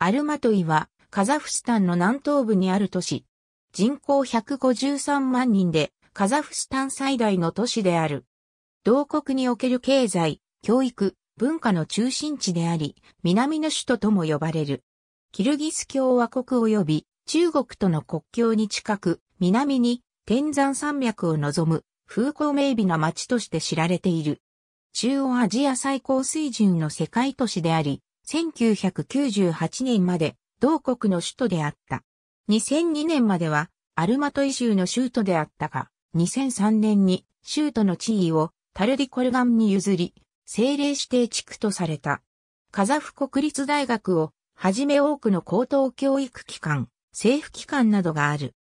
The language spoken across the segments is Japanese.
アルマトイは、カザフスタンの南東部にある都市。人口153万人で、カザフスタン最大の都市である。同国における経済、教育、文化の中心地であり、南の首都とも呼ばれる。キルギス共和国及び中国との国境に近く、南に天山山脈を望む風光明媚な町として知られている。中央アジア最高水準の世界都市であり、1998年まで同国の首都であった。2002年まではアルマトイ州の州都であったが、2003年に州都の地位をタルディコルガンに譲り、政令指定地区とされた。カザフ国立大学をはじめ多くの高等教育機関、政府機関などがある。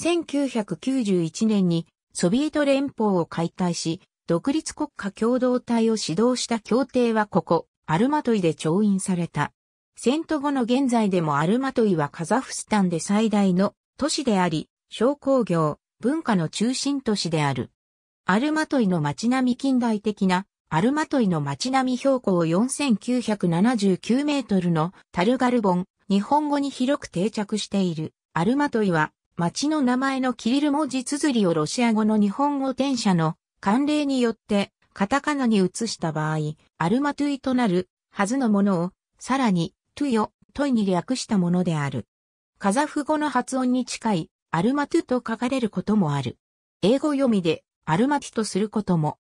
1991年にソビエト連邦を解体し、独立国家共同体を指導した協定はここ、アルマトイで調印された。戦闘後の現在でもアルマトイはカザフスタンで最大の都市であり、商工業、文化の中心都市である。アルマトイの街並み近代的な、アルマトイの街並み標高4979メートルのタルガルボン、日本語に広く定着している。アルマトイは、街の名前のキリル文字綴りをロシア語の日本語転写の慣例によってカタカナに移した場合、アルマトゥイとなるはずのものを、さらに、トゥヨ、トイに略したものである。カザフ語の発音に近い、アルマトゥと書かれることもある。英語読みで、アルマティとすることも。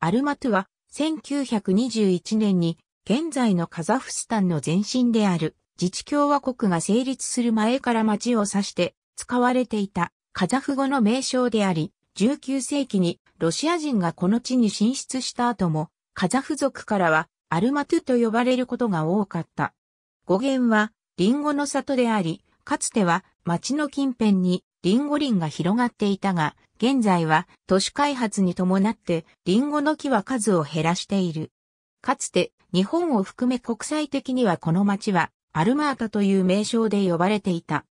アルマトゥは、1921年に、現在のカザフスタンの前身である、自治共和国が成立する前から町を指して、使われていた、カザフ語の名称であり、19世紀にロシア人がこの地に進出した後も、カザフ族からはアルマトゥと呼ばれることが多かった。語源はリンゴの里であり、かつては町の近辺にリンゴ林が広がっていたが、現在は都市開発に伴ってリンゴの木は数を減らしている。かつて日本を含め国際的にはこの町はアルマータという名称で呼ばれていた。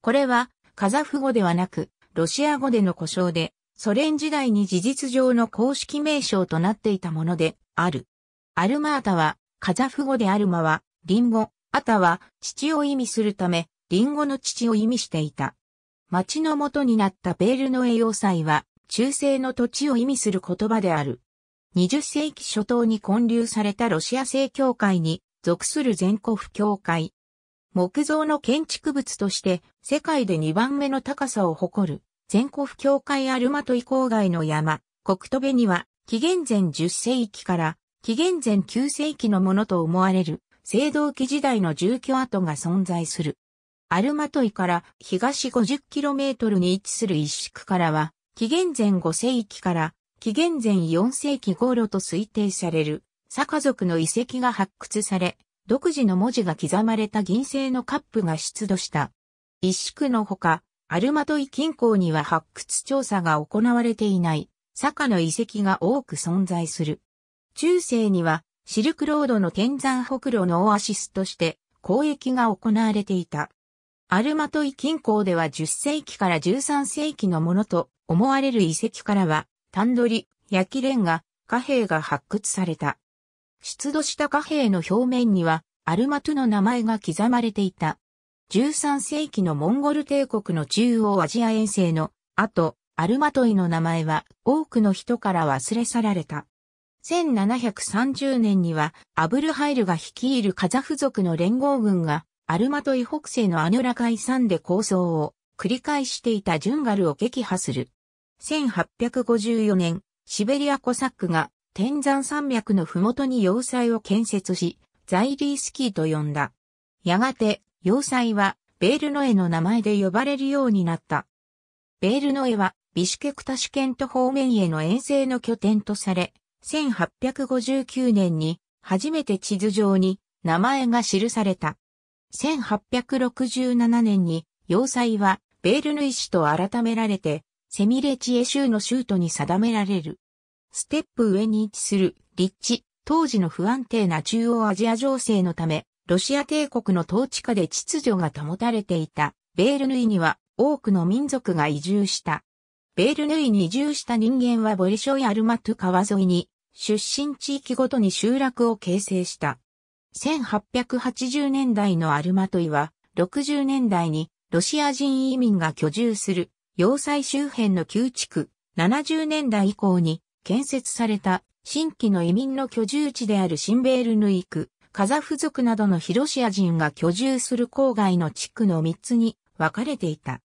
これはカザフ語ではなくロシア語での故障で、ソ連時代に事実上の公式名称となっていたものである。アルマータは、カザフ語でアルマは、リンゴ、アタは、父を意味するため、リンゴの父を意味していた。町の元になったベールの栄養祭は、中世の土地を意味する言葉である。20世紀初頭に建立されたロシア正教会に属する全国教会、木造の建築物として世界で2番目の高さを誇る全国境界アルマトイ郊外の山、国戸部には紀元前10世紀から紀元前9世紀のものと思われる青銅器時代の住居跡が存在する。アルマトイから東 50km に位置する一宿からは、紀元前5世紀から紀元前4世紀頃と推定される、坂族の遺跡が発掘され、独自の文字が刻まれた銀製のカップが出土した。一宿のほか、アルマトイ近郊には発掘調査が行われていない、坂の遺跡が多く存在する。中世には、シルクロードの天山北路のオアシスとして交易が行われていた。アルマトイ近郊では10世紀から13世紀のものと思われる遺跡からは、タンドリ、焼きレンガ、貨幣が発掘された。出土した貨幣の表面には、アルマトゥの名前が刻まれていた。13世紀のモンゴル帝国の中央アジア遠征の後、アルマトイの名前は多くの人から忘れ去られた。1730年にはアブルハイルが率いるカザフ族の連合軍がアルマトイ北西のアヌラ海山で構想を繰り返していたジュンガルを撃破する。1854年、シベリアコサックが天山山脈の麓に要塞を建設し、ザイリースキーと呼んだ。やがて、要塞は、ベールノエの名前で呼ばれるようになった。ベールノエは、ビシュケクタシュケント方面への遠征の拠点とされ、1859年に、初めて地図上に、名前が記された。1867年に、要塞は、ベールヌイ市と改められて、セミレチエ州の州都に定められる。ステップ上に位置する立地、当時の不安定な中央アジア情勢のため、ロシア帝国の統治下で秩序が保たれていたベールヌイには多くの民族が移住した。ベールヌイに移住した人間はボリショイ・アルマト川沿いに出身地域ごとに集落を形成した。1880年代のアルマトイは60年代にロシア人移民が居住する要塞周辺の旧地区、70年代以降に建設された新規の移民の居住地であるシンベールヌイク、カザフ族などのヒロシア人が居住する郊外の地区の3つに分かれていた。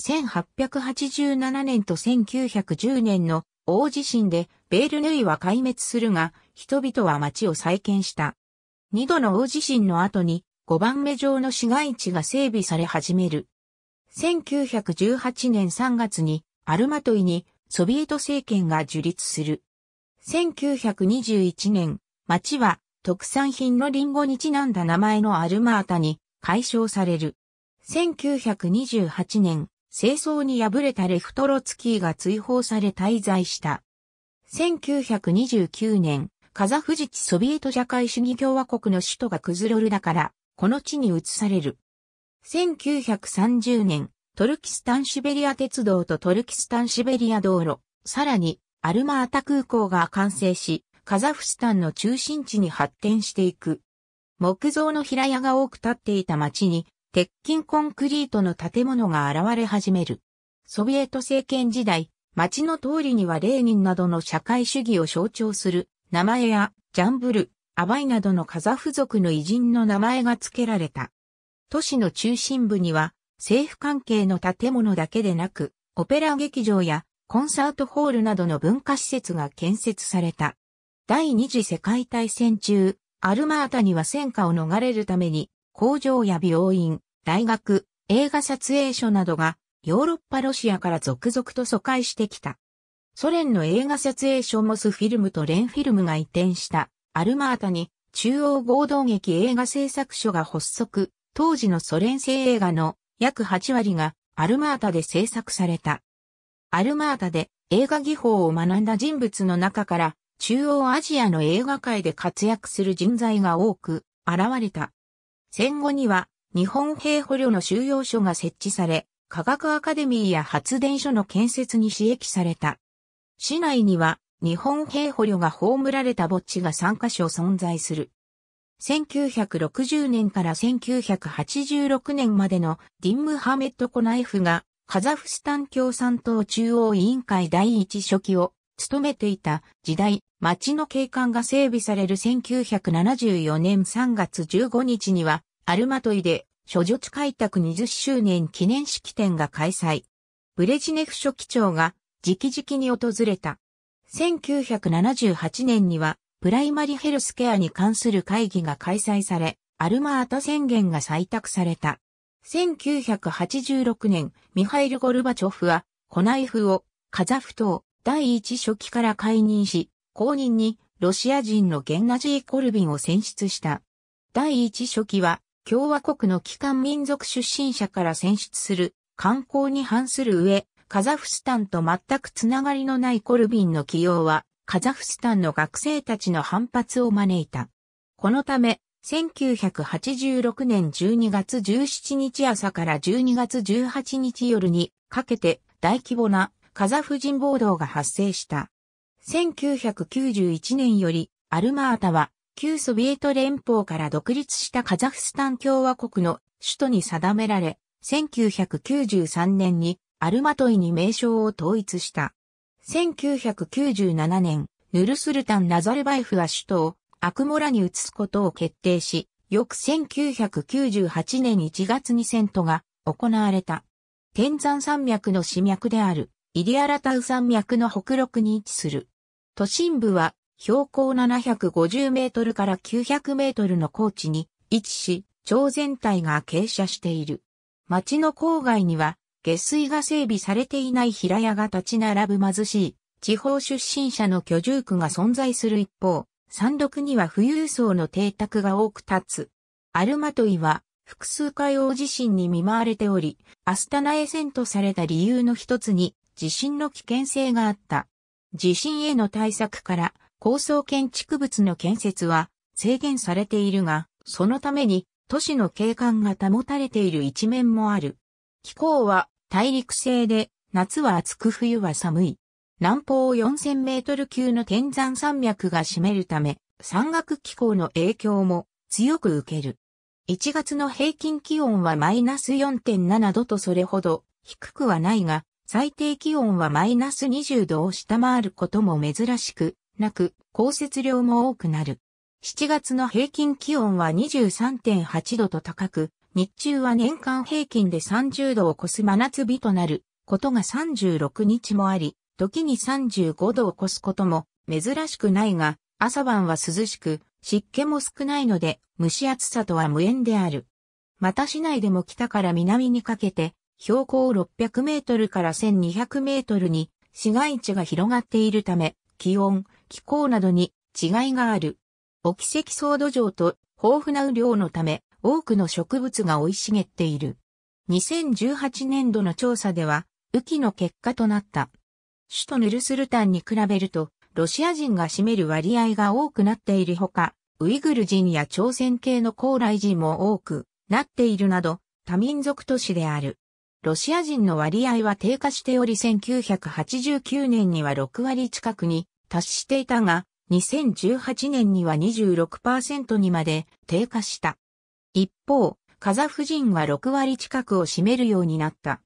1887年と1910年の大地震でベールヌイは壊滅するが、人々は町を再建した。2度の大地震の後に5番目上の市街地が整備され始める。1918年3月にアルマトイにソビエト政権が樹立する。1921年、町は特産品のリンゴにちなんだ名前のアルマータに解消される。1928年、清掃に敗れたレフトロツキーが追放され滞在した。1929年、カザフジチソビエト社会主義共和国の首都がクズロルだから、この地に移される。1930年、トルキスタンシベリア鉄道とトルキスタンシベリア道路、さらにアルマータ空港が完成し、カザフスタンの中心地に発展していく。木造の平屋が多く建っていた町に、鉄筋コンクリートの建物が現れ始める。ソビエト政権時代、町の通りにはレーニンなどの社会主義を象徴する名前やジャンブル、アバイなどのカザフ族の偉人の名前が付けられた。都市の中心部には政府関係の建物だけでなく、オペラ劇場やコンサートホールなどの文化施設が建設された。第二次世界大戦中、アルマータには戦火を逃れるために、工場や病院、大学、映画撮影所などがヨーロッパロシアから続々と疎開してきた。ソ連の映画撮影所モスフィルムとレンフィルムが移転したアルマータに中央合同劇映画製作所が発足、当時のソ連製映画の約8割がアルマータで制作された。アルマータで映画技法を学んだ人物の中から中央アジアの映画界で活躍する人材が多く現れた。戦後には日本兵捕虜の収容所が設置され、科学アカデミーや発電所の建設に刺激された。市内には日本兵捕虜が葬られた墓地が3カ所存在する。1960年から1986年までのディンムハメット・コナエフがカザフスタン共産党中央委員会第一書記を務めていた時代、町の景観が整備される1974年3月15日にはアルマトイで諸女地開拓20周年記念式典が開催。ブレジネフ書記長が直々に訪れた。1978年にはプライマリヘルスケアに関する会議が開催され、アルマータ宣言が採択された。1986年、ミハイル・ゴルバチョフは、コナイフをカザフ島第一書記から解任し、後任にロシア人のゲンナジー・コルビンを選出した。第一書記は、共和国の機関民族出身者から選出する、観光に反する上、カザフスタンと全くつながりのないコルビンの起用は、カザフスタンの学生たちの反発を招いた。このため、1986年12月17日朝から12月18日夜にかけて大規模なカザフ人暴動が発生した。1991年よりアルマータは旧ソビエト連邦から独立したカザフスタン共和国の首都に定められ、1993年にアルマトイに名称を統一した。1997年、ヌルスルタン・ナザルバエフは首都をアクモラに移すことを決定し、翌1998年1月に戦闘が行われた。天山山脈の市脈である、イディアラタウ山脈の北陸に位置する。都心部は標高750メートルから900メートルの高地に位置し、町全体が傾斜している。町の郊外には下水が整備されていない平屋が立ち並ぶ貧しい地方出身者の居住区が存在する一方、山麓には富裕層の邸宅が多く立つ。アルマトイは複数回大地震に見舞われており、アスタナエセンとされた理由の一つに地震の危険性があった。地震への対策から高層建築物の建設は制限されているが、そのために都市の景観が保たれている一面もある。気候は大陸製で、夏は暑く冬は寒い。南方4000メートル級の天山山脈が占めるため、山岳気候の影響も強く受ける。1月の平均気温はマイナス4.7度とそれほど低くはないが、最低気温はマイナス20度を下回ることも珍しくなく、降雪量も多くなる。7月の平均気温は23.8度と高く、日中は年間平均で30度を超す真夏日となることが36日もあり、時に35度を超すことも珍しくないが、朝晩は涼しく、湿気も少ないので、蒸し暑さとは無縁である。また市内でも北から南にかけて、標高600メートルから1200メートルに市街地が広がっているため、気温、気候などに違いがある。沖積層土壌と豊富な雨量のため、多くの植物が生い茂っている。2018年度の調査では、雨季の結果となった。首都ヌルスルタンに比べると、ロシア人が占める割合が多くなっているほか、ウイグル人や朝鮮系の高麗人も多くなっているなど、多民族都市である。ロシア人の割合は低下しており1989年には6割近くに達していたが、2018年には26%にまで低下した。一方、カザフ人は6割近くを占めるようになった。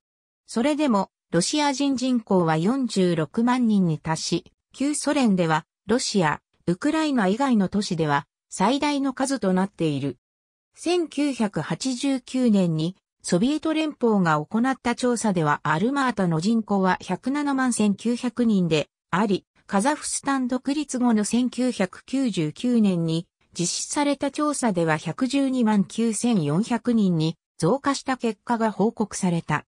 それでも、ロシア人人口は46万人に達し、旧ソ連では、ロシア、ウクライナ以外の都市では、最大の数となっている。1989年に、ソビエト連邦が行った調査ではアルマータの人口は107万1900人であり、カザフスタン独立後の1999年に実施された調査では112万9400人に増加した結果が報告された。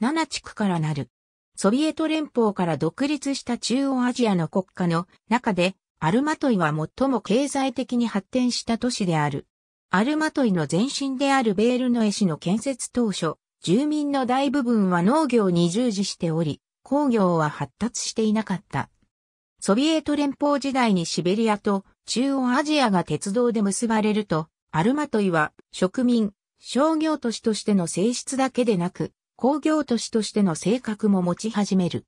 7地区からなる。ソビエト連邦から独立した中央アジアの国家の中で、アルマトイは最も経済的に発展した都市である。アルマトイの前身であるベールの絵師の建設当初、住民の大部分は農業に従事しており、工業は発達していなかった。ソビエト連邦時代にシベリアと中央アジアが鉄道で結ばれると、アルマトイは植民、商業都市としての性質だけでなく、工業都市としての性格も持ち始める。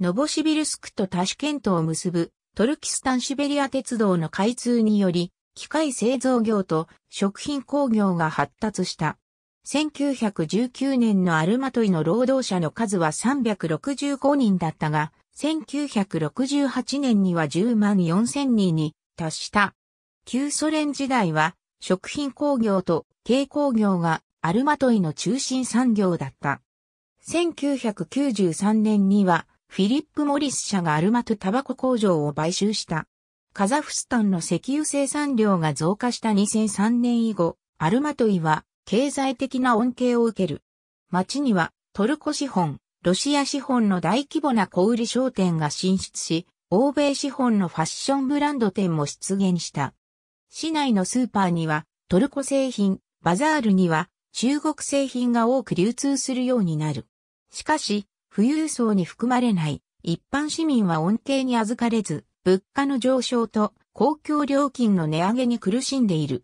ノボシビルスクとタシケントを結ぶトルキスタンシベリア鉄道の開通により、機械製造業と食品工業が発達した。1919年のアルマトイの労働者の数は365人だったが、1968年には10万4000人に達した。旧ソ連時代は食品工業と軽工業がアルマトイの中心産業だった。1993年にはフィリップ・モリス社がアルマトタバコ工場を買収した。カザフスタンの石油生産量が増加した2003年以後、アルマトイは経済的な恩恵を受ける。町にはトルコ資本、ロシア資本の大規模な小売商店が進出し、欧米資本のファッションブランド店も出現した。市内のスーパーにはトルコ製品、バザールには中国製品が多く流通するようになる。しかし、富裕層に含まれない一般市民は恩恵に預かれず、物価の上昇と公共料金の値上げに苦しんでいる。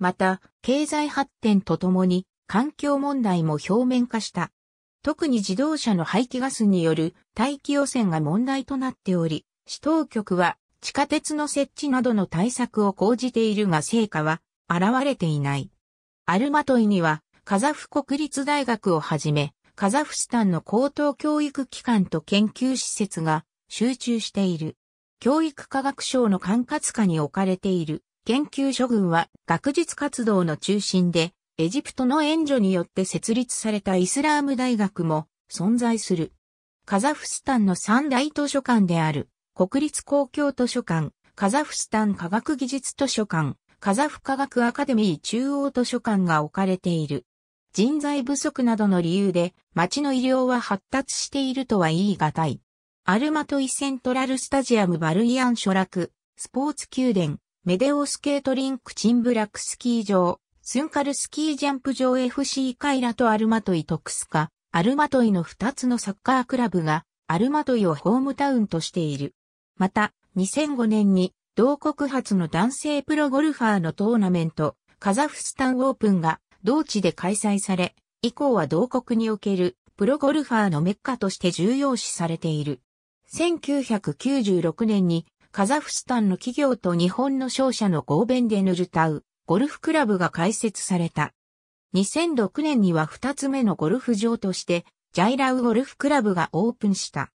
また、経済発展とともに環境問題も表面化した。特に自動車の排気ガスによる大気汚染が問題となっており、市当局は地下鉄の設置などの対策を講じているが成果は現れていない。アルマトイにはカザフ国立大学をはじめ、カザフスタンの高等教育機関と研究施設が集中している。教育科学省の管轄下に置かれている研究所群は学術活動の中心で、エジプトの援助によって設立されたイスラーム大学も存在する。カザフスタンの三大図書館である国立公共図書館、カザフスタン科学技術図書館、カザフ科学アカデミー中央図書館が置かれている。人材不足などの理由で、町の医療は発達しているとは言い難い。アルマトイセントラルスタジアムバルイアン諸楽、スポーツ宮殿、メデオスケートリンクチンブラックスキー場、スンカルスキージャンプ場 FC カイラとアルマトイトクスカ、アルマトイの2つのサッカークラブが、アルマトイをホームタウンとしている。また、2005年に同国発の男性プロゴルファーのトーナメント、カザフスタンオープンが同地で開催され、以降は同国におけるプロゴルファーのメッカとして重要視されている。1996年にカザフスタンの企業と日本の商社の合弁でヌルタウゴルフクラブが開設された。2006年には2つ目のゴルフ場としてジャイラウゴルフクラブがオープンした。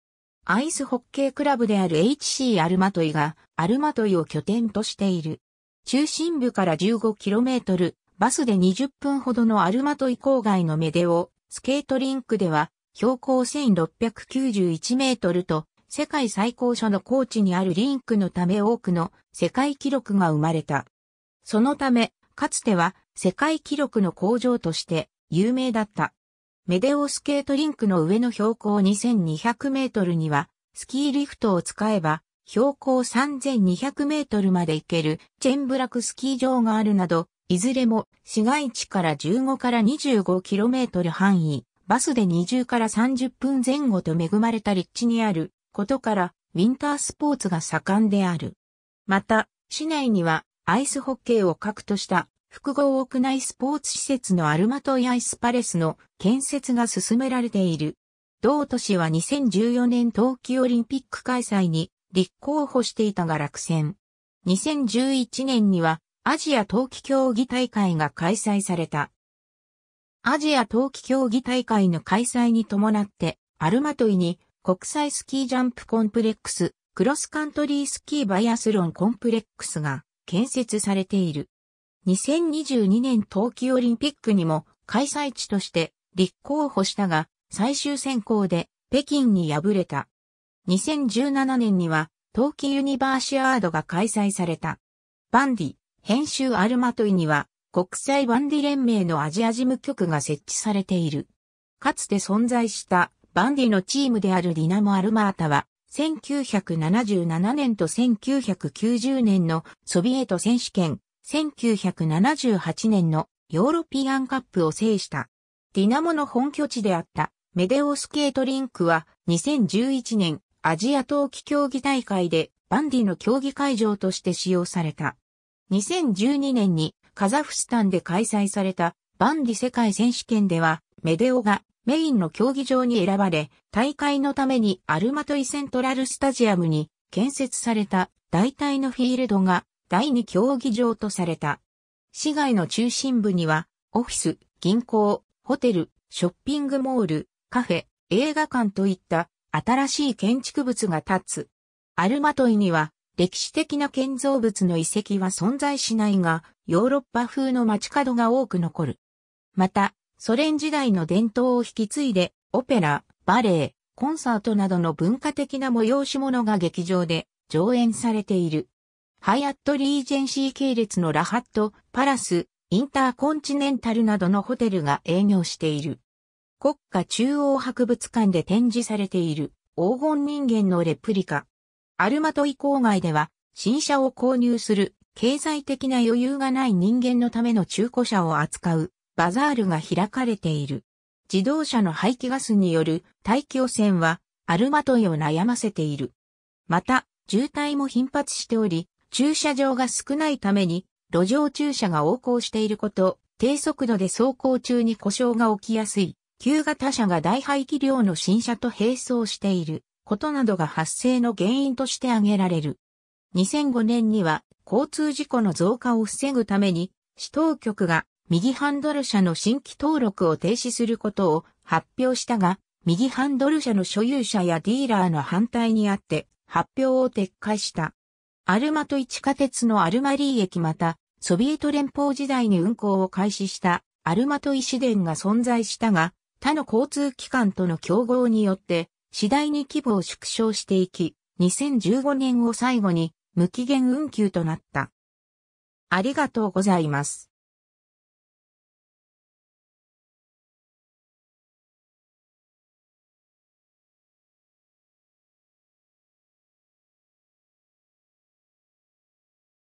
アイスホッケークラブである HC アルマトイが、アルマトイを拠点としている。中心部から 15km、バスで20分ほどのアルマトイ郊外のメデオ、スケートリンクでは、標高1691メートルと、世界最高所の高地にあるリンクのため多くの世界記録が生まれた。そのため、かつては世界記録の工場として有名だった。メデオスケートリンクの上の標高2200メートルには、スキーリフトを使えば、標高3200メートルまで行けるチェンブラクスキー場があるなど、いずれも市街地から15から25キロメートル範囲、バスで20から30分前後と恵まれた立地にあることから、ウィンタースポーツが盛んである。また、市内にはアイスホッケーを核とした複合屋内スポーツ施設のアルマトイアイスパレスの建設が進められている。同都市は2014年冬季オリンピック開催に立候補していたが落選。2011年にはアジア冬季競技大会が開催された。アジア冬季競技大会の開催に伴って、アルマトイに国際スキージャンプコンプレックス、クロスカントリースキーバイアスロンコンプレックスが建設されている。2022年冬季オリンピックにも開催地として立候補したが、最終選考で北京に敗れた。2017年には冬季ユニバーシアードが開催された。バンディ、編集アルマトイには国際バンディ連盟のアジア事務局が設置されている。かつて存在したバンディのチームであるディナモ・アルマータは、1977年と1990年のソビエト選手権、1978年のヨーロピアンカップを制した。ディナモの本拠地であったメデオスケートリンクは2011年アジア冬季競技大会でバンディの競技会場として使用された。2012年にカザフスタンで開催されたバンディ世界選手権ではメデオがメインの競技場に選ばれ大会のためにアルマトイセントラルスタジアムに建設された代替のフィールドが第二競技場とされた。市街の中心部には、オフィス、銀行、ホテル、ショッピングモール、カフェ、映画館といった新しい建築物が建つ。アルマトイには歴史的な建造物の遺跡は存在しないが、ヨーロッパ風の街角が多く残る。また、ソ連時代の伝統を引き継いで、オペラ、バレエ、コンサートなどの文化的な催し物が劇場で上演されている。ハイアットリージェンシー系列のラハット、パラス、インターコンチネンタルなどのホテルが営業している。国家中央博物館で展示されている黄金人間のレプリカ。アルマトイ郊外では新車を購入する経済的な余裕がない人間のための中古車を扱うバザールが開かれている。自動車の排気ガスによる大気汚染はアルマトイを悩ませている。また、渋滞も頻発しており、駐車場が少ないために、路上駐車が横行していること、低速度で走行中に故障が起きやすい、旧型車が大排気量の新車と並走していることなどが発生の原因として挙げられる。2005年には交通事故の増加を防ぐために、市当局が右ハンドル車の新規登録を停止することを発表したが、右ハンドル車の所有者やディーラーの反対にあって発表を撤回した。アルマトイ地下鉄のアルマリー駅また、ソビエト連邦時代に運行を開始したアルマトイ市電が存在したが、他の交通機関との競合によって、次第に規模を縮小していき、2015年を最後に無期限運休となった。ありがとうございます。